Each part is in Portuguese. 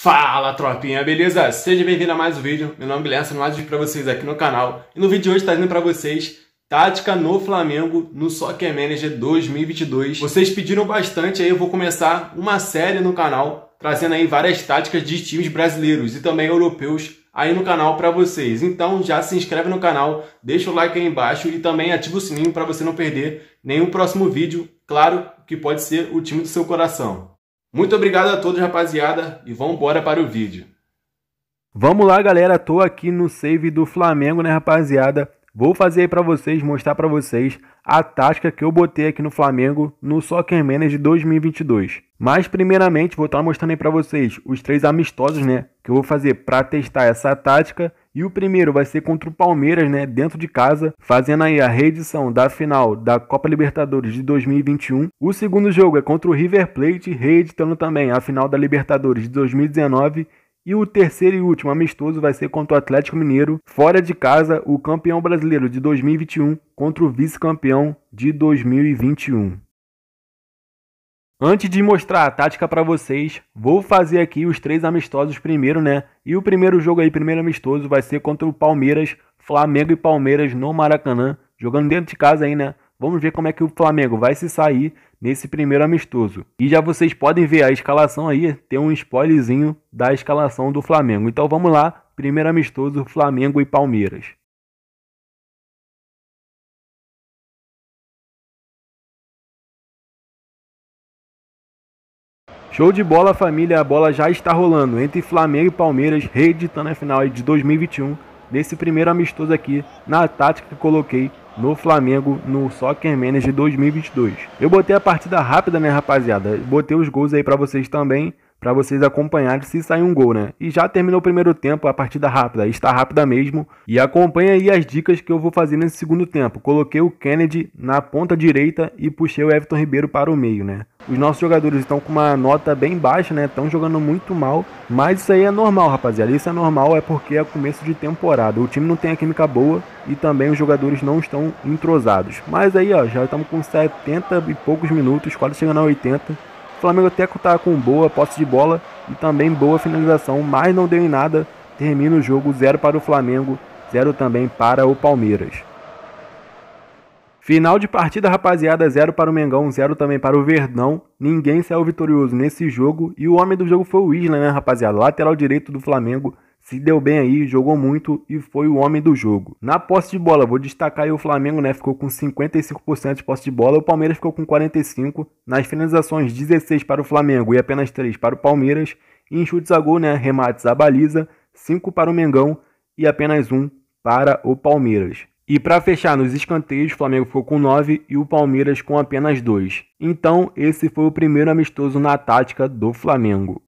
Fala tropinha, beleza? Seja bem-vindo a mais um vídeo. Meu nome é Guilherme, mais um vídeo para vocês aqui no canal. E no vídeo de hoje trazendo para vocês tática no Flamengo no Soccer Manager 2022. Vocês pediram bastante aí, eu vou começar uma série no canal trazendo aí várias táticas de times brasileiros e também europeus aí no canal para vocês. Então já se inscreve no canal, deixa o like aí embaixo e também ativa o sininho para você não perder nenhum próximo vídeo, claro que pode ser o time do seu coração. Muito obrigado a todos, rapaziada, e vamos embora para o vídeo. Vamos lá, galera, tô aqui no save do Flamengo, né, rapaziada? Vou fazer aí para vocês, mostrar para vocês a tática que eu botei aqui no Flamengo no Soccer Manager 2022. Mas primeiramente vou estar tá mostrando aí para vocês os três amistosos, né, que eu vou fazer para testar essa tática e o primeiro vai ser contra o Palmeiras, né, dentro de casa, fazendo aí a reedição da final da Copa Libertadores de 2021. O segundo jogo é contra o River Plate, reeditando também a final da Libertadores de 2019. E o terceiro e último amistoso vai ser contra o Atlético Mineiro, fora de casa, o campeão brasileiro de 2021 contra o vice-campeão de 2021. Antes de mostrar a tática para vocês, vou fazer aqui os três amistosos primeiro, né? E o primeiro jogo aí, primeiro amistoso, vai ser contra o Palmeiras, Flamengo e Palmeiras no Maracanã, jogando dentro de casa aí, né? Vamos ver como é que o Flamengo vai se sair nesse primeiro amistoso. E já vocês podem ver a escalação aí, tem um spoilerzinho da escalação do Flamengo. Então vamos lá, primeiro amistoso, Flamengo e Palmeiras. Show de bola, família. A bola já está rolando entre Flamengo e Palmeiras, reeditando a final de 2021 desse primeiro amistoso aqui na tática que coloquei no Flamengo no Soccer Manager 2022. Eu botei a partida rápida, né, rapaziada? Botei os gols aí para vocês também para vocês acompanharem se sair um gol, né? E já terminou o primeiro tempo, a partida rápida, está rápida mesmo. E acompanha aí as dicas que eu vou fazer nesse segundo tempo. Coloquei o Kennedy na ponta direita e puxei o Everton Ribeiro para o meio, né? Os nossos jogadores estão com uma nota bem baixa, né? Estão jogando muito mal, mas isso aí é normal, rapaziada. Isso é normal é porque é começo de temporada. O time não tem a química boa e também os jogadores não estão entrosados. Mas aí, ó, já estamos com 70 e poucos minutos, quase chegando a 80 o Flamengo até estava com boa posse de bola e também boa finalização, mas não deu em nada. Termina o jogo 0 para o Flamengo, 0 também para o Palmeiras. Final de partida, rapaziada, 0 para o Mengão, 0 também para o Verdão. Ninguém saiu vitorioso nesse jogo e o homem do jogo foi o Isla, né, rapaziada? Lateral direito do Flamengo se deu bem aí, jogou muito e foi o homem do jogo. Na posse de bola, vou destacar aí o Flamengo, né? Ficou com 55% de posse de bola, o Palmeiras ficou com 45%. Nas finalizações, 16 para o Flamengo e apenas 3 para o Palmeiras. E em chutes a gol, né? Remates à baliza, 5 para o Mengão e apenas 1 para o Palmeiras. E para fechar nos escanteios, o Flamengo ficou com 9 e o Palmeiras com apenas 2. Então, esse foi o primeiro amistoso na tática do Flamengo.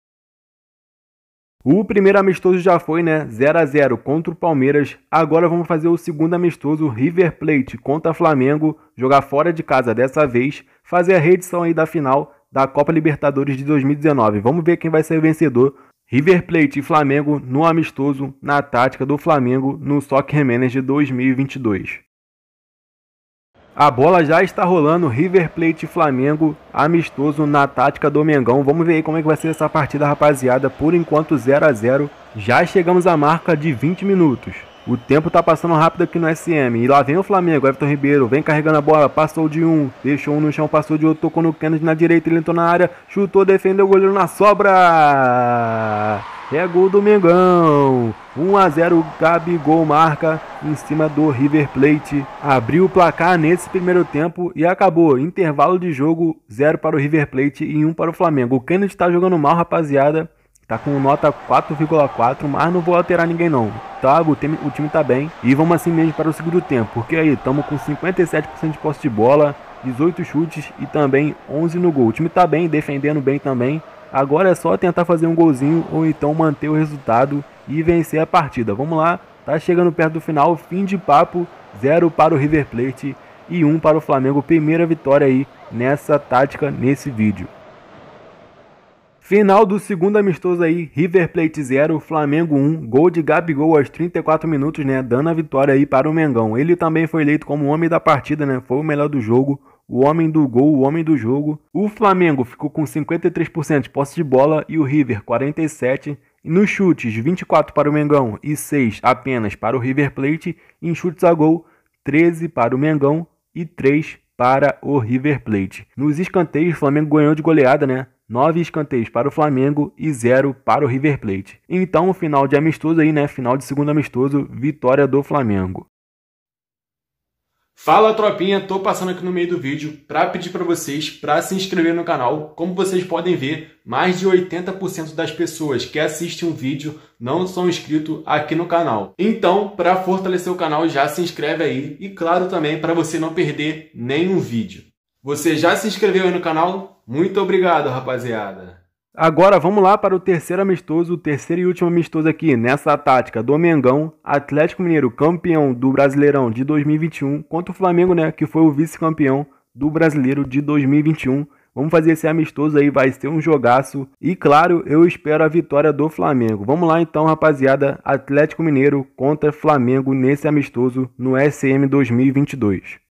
O primeiro amistoso já foi, né? 0 a 0 contra o Palmeiras. Agora vamos fazer o segundo amistoso, River Plate contra Flamengo, jogar fora de casa dessa vez, fazer a reedição aí da final da Copa Libertadores de 2019. Vamos ver quem vai ser o vencedor. River Plate e Flamengo no amistoso na tática do Flamengo no Soccer Manager 2022. A bola já está rolando, River Plate Flamengo, amistoso na tática do Mengão. Vamos ver aí como é que vai ser essa partida, rapaziada. Por enquanto 0 a 0. Já chegamos à marca de 20 minutos. O tempo está passando rápido aqui no SM. E lá vem o Flamengo, Everton Ribeiro, vem carregando a bola, passou de um, deixou um no chão, passou de outro, tocou no Kennedy na direita, ele entrou na área, chutou, defendeu o goleiro na sobra. É gol do Mengão. 1 a 0 Gabigol marca em cima do River Plate. Abriu o placar nesse primeiro tempo e acabou. Intervalo de jogo 0 para o River Plate e 1 para o Flamengo. O Kennedy está jogando mal, rapaziada. Tá com nota 4,4, mas não vou alterar ninguém não. Tá, o time, o time tá bem. E vamos assim mesmo para o segundo tempo. Porque aí, estamos com 57% de posse de bola, 18 chutes e também 11 no gol. O time tá bem, defendendo bem também. Agora é só tentar fazer um golzinho ou então manter o resultado e vencer a partida. Vamos lá, tá chegando perto do final, fim de papo, 0 para o River Plate e 1 um para o Flamengo. Primeira vitória aí nessa tática, nesse vídeo. Final do segundo amistoso aí, River Plate 0, Flamengo 1, gol de Gabigol aos 34 minutos, né, dando a vitória aí para o Mengão. Ele também foi eleito como homem da partida, né, foi o melhor do jogo, o homem do gol, o homem do jogo. O Flamengo ficou com 53% de posse de bola e o River 47%. Nos chutes, 24 para o Mengão e 6 apenas para o River Plate. Em chutes a gol, 13 para o Mengão e 3 para o River Plate. Nos escanteios, o Flamengo ganhou de goleada, né? 9 escanteios para o Flamengo e 0 para o River Plate. Então, final de amistoso aí, né? Final de segundo amistoso, vitória do Flamengo. Fala tropinha, tô passando aqui no meio do vídeo para pedir para vocês para se inscrever no canal. Como vocês podem ver, mais de 80% das pessoas que assistem um vídeo não são inscritos aqui no canal. Então, para fortalecer o canal, já se inscreve aí e claro também para você não perder nenhum vídeo. Você já se inscreveu aí no canal? Muito obrigado, rapaziada. Agora vamos lá para o terceiro amistoso, o terceiro e último amistoso aqui nessa tática do Mengão, Atlético Mineiro campeão do Brasileirão de 2021 contra o Flamengo, né, que foi o vice-campeão do Brasileiro de 2021. Vamos fazer esse amistoso aí, vai ser um jogaço e claro, eu espero a vitória do Flamengo. Vamos lá então, rapaziada, Atlético Mineiro contra Flamengo nesse amistoso no SM 2022.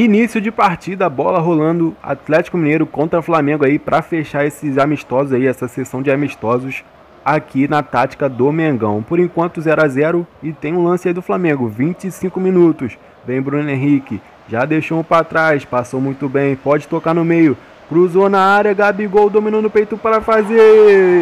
início de partida, bola rolando, Atlético Mineiro contra Flamengo aí para fechar esses amistosos aí, essa sessão de amistosos aqui na tática do Mengão. Por enquanto 0 a 0 e tem um lance aí do Flamengo, 25 minutos. Vem Bruno Henrique, já deixou um para trás, passou muito bem, pode tocar no meio. Cruzou na área, Gabigol dominou no peito para fazer.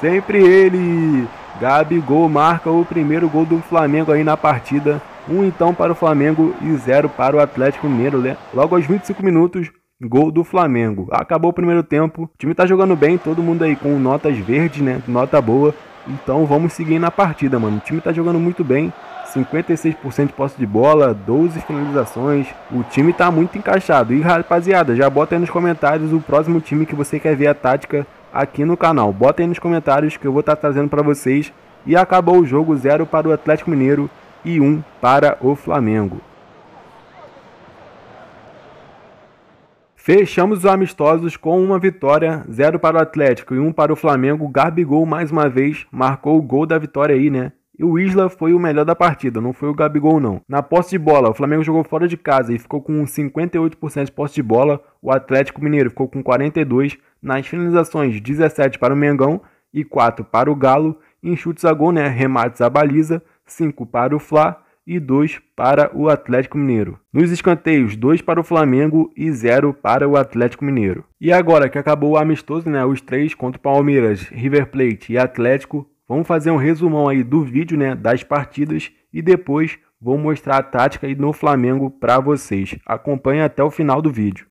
Sempre ele. Gabigol marca o primeiro gol do Flamengo aí na partida um então para o Flamengo e zero para o Atlético Mineiro. Né? Logo aos 25 minutos, gol do Flamengo. Acabou o primeiro tempo, o time tá jogando bem, todo mundo aí com notas verdes, né? Nota boa. Então vamos seguir na partida, mano. O time tá jogando muito bem. 56% de posse de bola, 12 finalizações. O time tá muito encaixado. E rapaziada, já bota aí nos comentários o próximo time que você quer ver a tática aqui no canal. Bota aí nos comentários que eu vou estar tá trazendo para vocês. E acabou o jogo 0 para o Atlético Mineiro e um para o Flamengo. Fechamos os amistosos com uma vitória, zero para o Atlético e um para o Flamengo. Gabigol mais uma vez marcou o gol da vitória aí, né? E o Isla foi o melhor da partida, não foi o Gabigol não. Na posse de bola, o Flamengo jogou fora de casa e ficou com 58% de posse de bola. O Atlético Mineiro ficou com 42 nas finalizações, 17 para o Mengão e 4 para o Galo. Em chutes a gol, né, remates à baliza, 5 para o Fla e 2 para o Atlético Mineiro. Nos escanteios, 2 para o Flamengo e 0 para o Atlético Mineiro. E agora que acabou o amistoso, né, os três contra o Palmeiras, River Plate e Atlético, vamos fazer um resumão aí do vídeo, né, das partidas e depois vou mostrar a tática aí no Flamengo para vocês. Acompanhe até o final do vídeo.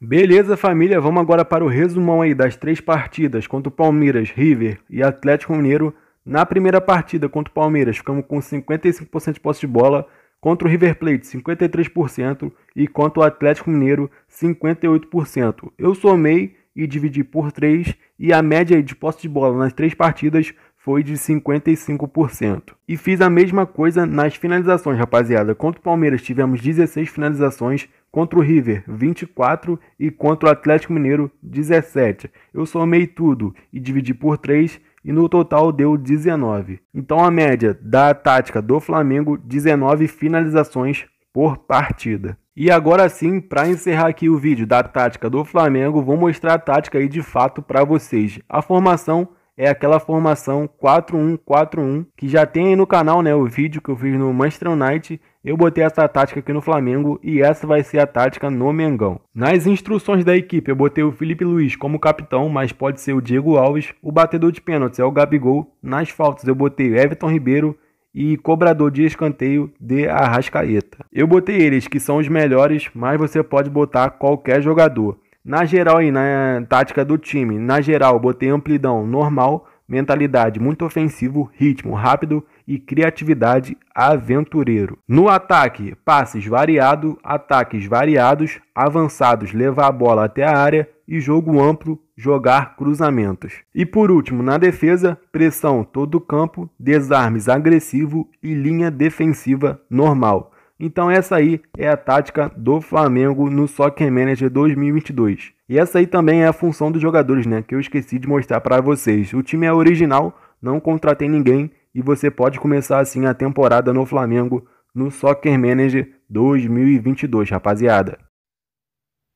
Beleza, família, vamos agora para o resumão aí das três partidas contra o Palmeiras, River e Atlético Mineiro na primeira partida contra o Palmeiras, ficamos com 55% de posse de bola, contra o River Plate 53% e contra o Atlético Mineiro 58%. Eu somei e dividi por 3 e a média de posse de bola nas três partidas foi de 55%. E fiz a mesma coisa nas finalizações, rapaziada. Contra o Palmeiras tivemos 16 finalizações, contra o River 24 e contra o Atlético Mineiro 17. Eu somei tudo e dividi por 3 e no total deu 19. Então a média da tática do Flamengo, 19 finalizações por partida. E agora sim, para encerrar aqui o vídeo da tática do Flamengo, vou mostrar a tática aí de fato para vocês. A formação é aquela formação 4-1-4-1 que já tem aí no canal, né, o vídeo que eu fiz no Manchester United eu botei essa tática aqui no Flamengo e essa vai ser a tática no Mengão. Nas instruções da equipe, eu botei o Felipe Luiz como capitão, mas pode ser o Diego Alves. O batedor de pênaltis é o Gabigol. Nas faltas, eu botei Everton Ribeiro e cobrador de escanteio de Arrascaeta. Eu botei eles que são os melhores, mas você pode botar qualquer jogador. Na geral aí, na tática do time, na geral, botei amplidão normal, mentalidade muito ofensivo, ritmo rápido e criatividade aventureiro. No ataque, passes variado, ataques variados, avançados, levar a bola até a área e jogo amplo, jogar cruzamentos. E por último, na defesa, pressão todo campo, desarmes agressivo e linha defensiva normal. Então essa aí é a tática do Flamengo no Soccer Manager 2022. E essa aí também é a função dos jogadores, né, que eu esqueci de mostrar para vocês. O time é original, não contratei ninguém e você pode começar assim a temporada no Flamengo no Soccer Manager 2022, rapaziada.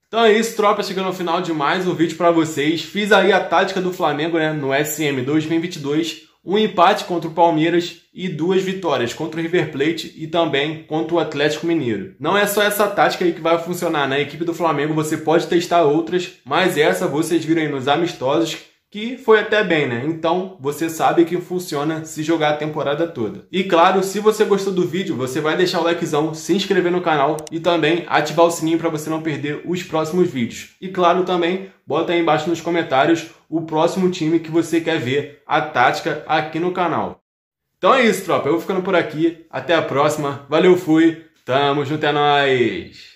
Então é isso, tropa, chegando ao final de mais um vídeo para vocês. Fiz aí a tática do Flamengo, né, no SM 2022 um empate contra o Palmeiras e duas vitórias contra o River Plate e também contra o Atlético Mineiro. Não é só essa tática aí que vai funcionar na né? equipe do Flamengo, você pode testar outras, mas essa vocês viram aí nos amistosos que foi até bem, né? Então você sabe que funciona se jogar a temporada toda. E claro, se você gostou do vídeo, você vai deixar o likezão, se inscrever no canal e também ativar o sininho para você não perder os próximos vídeos. E claro, também bota aí embaixo nos comentários o próximo time que você quer ver a tática aqui no canal. Então é isso, tropa. Eu vou ficando por aqui. Até a próxima. Valeu, fui. Tamo junto, é nóis!